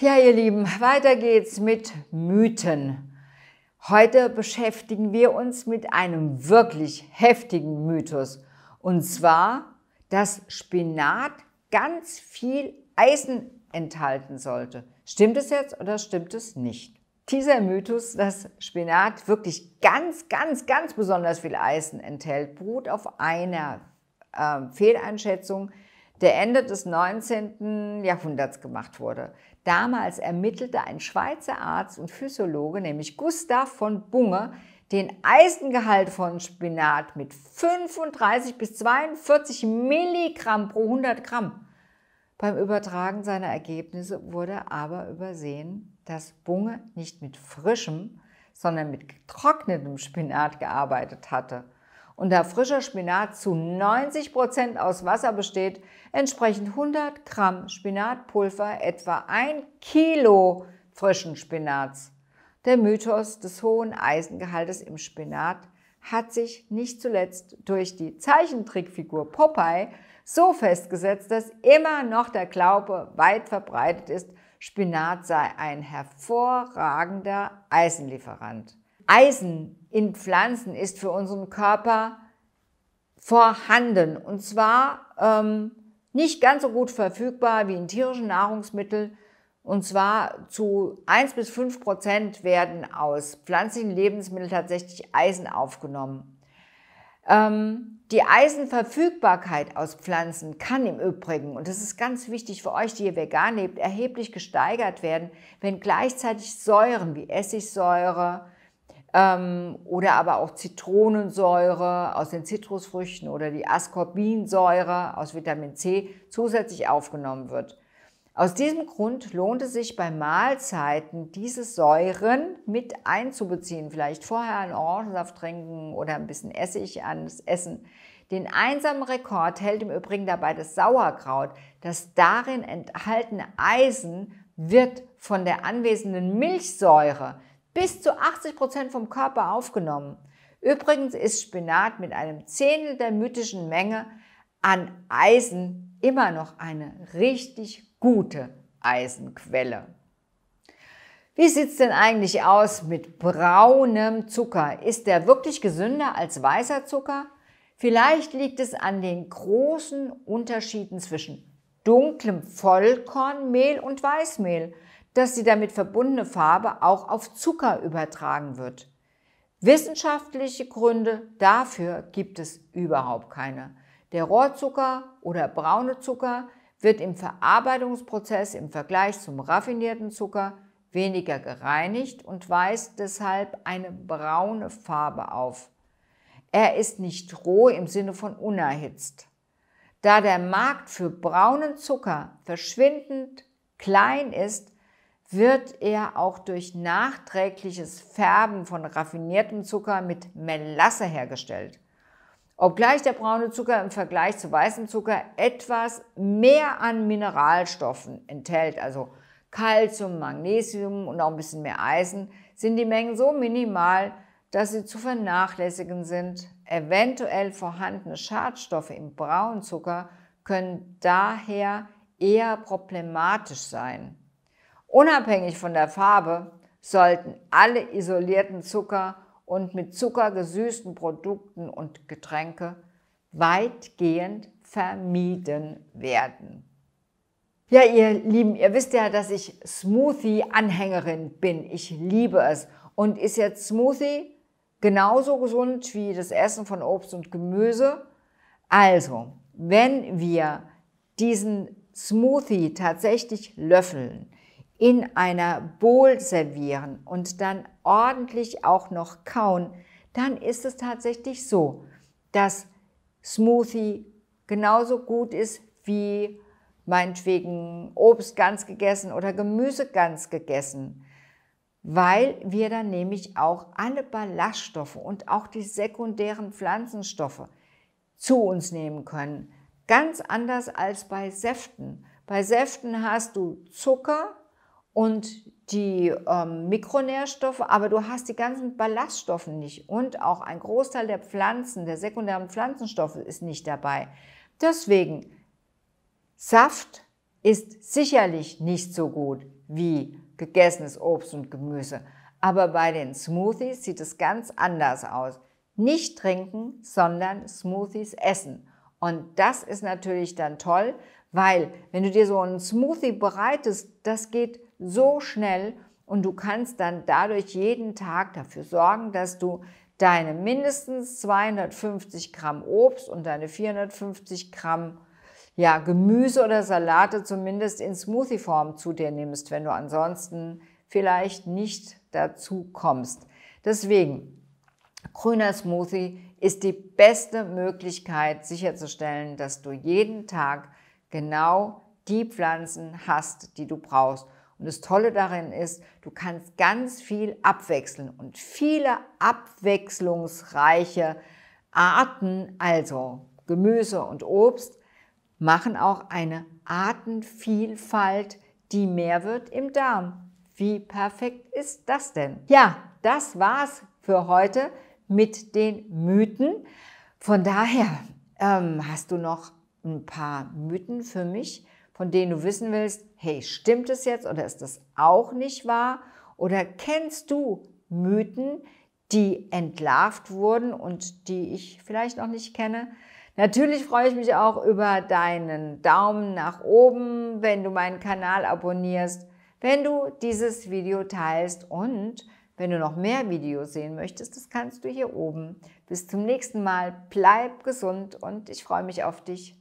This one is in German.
Ja, ihr Lieben, weiter geht's mit Mythen. Heute beschäftigen wir uns mit einem wirklich heftigen Mythos. Und zwar, dass Spinat ganz viel Eisen enthalten sollte. Stimmt es jetzt oder stimmt es nicht? Dieser Mythos, dass Spinat wirklich ganz, ganz, ganz besonders viel Eisen enthält, beruht auf einer äh, Fehleinschätzung, der Ende des 19. Jahrhunderts gemacht wurde. Damals ermittelte ein Schweizer Arzt und Physiologe, nämlich Gustav von Bunge, den Eisengehalt von Spinat mit 35 bis 42 Milligramm pro 100 Gramm. Beim Übertragen seiner Ergebnisse wurde aber übersehen, dass Bunge nicht mit frischem, sondern mit getrocknetem Spinat gearbeitet hatte und da frischer Spinat zu 90% Prozent aus Wasser besteht, entsprechen 100 Gramm Spinatpulver etwa ein Kilo frischen Spinats. Der Mythos des hohen Eisengehaltes im Spinat hat sich nicht zuletzt durch die Zeichentrickfigur Popeye so festgesetzt, dass immer noch der Glaube weit verbreitet ist, Spinat sei ein hervorragender Eisenlieferant. Eisen in Pflanzen ist für unseren Körper vorhanden und zwar ähm, nicht ganz so gut verfügbar wie in tierischen Nahrungsmitteln. Und zwar zu 1 bis 5 Prozent werden aus pflanzlichen Lebensmitteln tatsächlich Eisen aufgenommen. Ähm, die Eisenverfügbarkeit aus Pflanzen kann im Übrigen, und das ist ganz wichtig für euch, die ihr vegan lebt, erheblich gesteigert werden, wenn gleichzeitig Säuren wie Essigsäure, ähm, oder aber auch Zitronensäure aus den Zitrusfrüchten oder die Ascorbinsäure aus Vitamin C zusätzlich aufgenommen wird. Aus diesem Grund lohnt es sich bei Mahlzeiten, diese Säuren mit einzubeziehen. Vielleicht vorher einen Orangensaft trinken oder ein bisschen Essig ans Essen. Den einsamen Rekord hält im Übrigen dabei das Sauerkraut. Das darin enthaltene Eisen wird von der anwesenden Milchsäure bis zu 80 Prozent vom Körper aufgenommen. Übrigens ist Spinat mit einem Zehntel der mythischen Menge an Eisen immer noch eine richtig gute Eisenquelle. Wie sieht es denn eigentlich aus mit braunem Zucker? Ist der wirklich gesünder als weißer Zucker? Vielleicht liegt es an den großen Unterschieden zwischen dunklem Vollkornmehl und Weißmehl dass die damit verbundene Farbe auch auf Zucker übertragen wird. Wissenschaftliche Gründe dafür gibt es überhaupt keine. Der Rohrzucker oder braune Zucker wird im Verarbeitungsprozess im Vergleich zum raffinierten Zucker weniger gereinigt und weist deshalb eine braune Farbe auf. Er ist nicht roh im Sinne von unerhitzt. Da der Markt für braunen Zucker verschwindend klein ist, wird er auch durch nachträgliches Färben von raffiniertem Zucker mit Melasse hergestellt. Obgleich der braune Zucker im Vergleich zu weißem Zucker etwas mehr an Mineralstoffen enthält, also Kalzium, Magnesium und auch ein bisschen mehr Eisen, sind die Mengen so minimal, dass sie zu vernachlässigen sind. Eventuell vorhandene Schadstoffe im braunen Zucker können daher eher problematisch sein. Unabhängig von der Farbe sollten alle isolierten Zucker und mit Zucker gesüßten Produkten und Getränke weitgehend vermieden werden. Ja, ihr Lieben, ihr wisst ja, dass ich Smoothie-Anhängerin bin. Ich liebe es. Und ist jetzt Smoothie genauso gesund wie das Essen von Obst und Gemüse? Also, wenn wir diesen Smoothie tatsächlich löffeln, in einer Bowl servieren und dann ordentlich auch noch kauen, dann ist es tatsächlich so, dass Smoothie genauso gut ist wie meinetwegen Obst ganz gegessen oder Gemüse ganz gegessen, weil wir dann nämlich auch alle Ballaststoffe und auch die sekundären Pflanzenstoffe zu uns nehmen können. Ganz anders als bei Säften. Bei Säften hast du Zucker, und die ähm, Mikronährstoffe, aber du hast die ganzen Ballaststoffe nicht und auch ein Großteil der Pflanzen, der sekundären Pflanzenstoffe ist nicht dabei. Deswegen, Saft ist sicherlich nicht so gut wie gegessenes Obst und Gemüse, aber bei den Smoothies sieht es ganz anders aus. Nicht trinken, sondern Smoothies essen. Und das ist natürlich dann toll, weil wenn du dir so einen Smoothie bereitest, das geht so schnell und du kannst dann dadurch jeden Tag dafür sorgen, dass du deine mindestens 250 Gramm Obst und deine 450 Gramm ja, Gemüse oder Salate zumindest in Smoothie-Form zu dir nimmst, wenn du ansonsten vielleicht nicht dazu kommst. Deswegen, grüner Smoothie ist die beste Möglichkeit sicherzustellen, dass du jeden Tag genau die Pflanzen hast, die du brauchst. Und das Tolle darin ist, du kannst ganz viel abwechseln und viele abwechslungsreiche Arten, also Gemüse und Obst, machen auch eine Artenvielfalt, die mehr wird im Darm. Wie perfekt ist das denn? Ja, das war's für heute mit den Mythen. Von daher ähm, hast du noch ein paar Mythen für mich? von denen du wissen willst, hey, stimmt es jetzt oder ist das auch nicht wahr? Oder kennst du Mythen, die entlarvt wurden und die ich vielleicht noch nicht kenne? Natürlich freue ich mich auch über deinen Daumen nach oben, wenn du meinen Kanal abonnierst, wenn du dieses Video teilst und wenn du noch mehr Videos sehen möchtest, das kannst du hier oben. Bis zum nächsten Mal, bleib gesund und ich freue mich auf dich.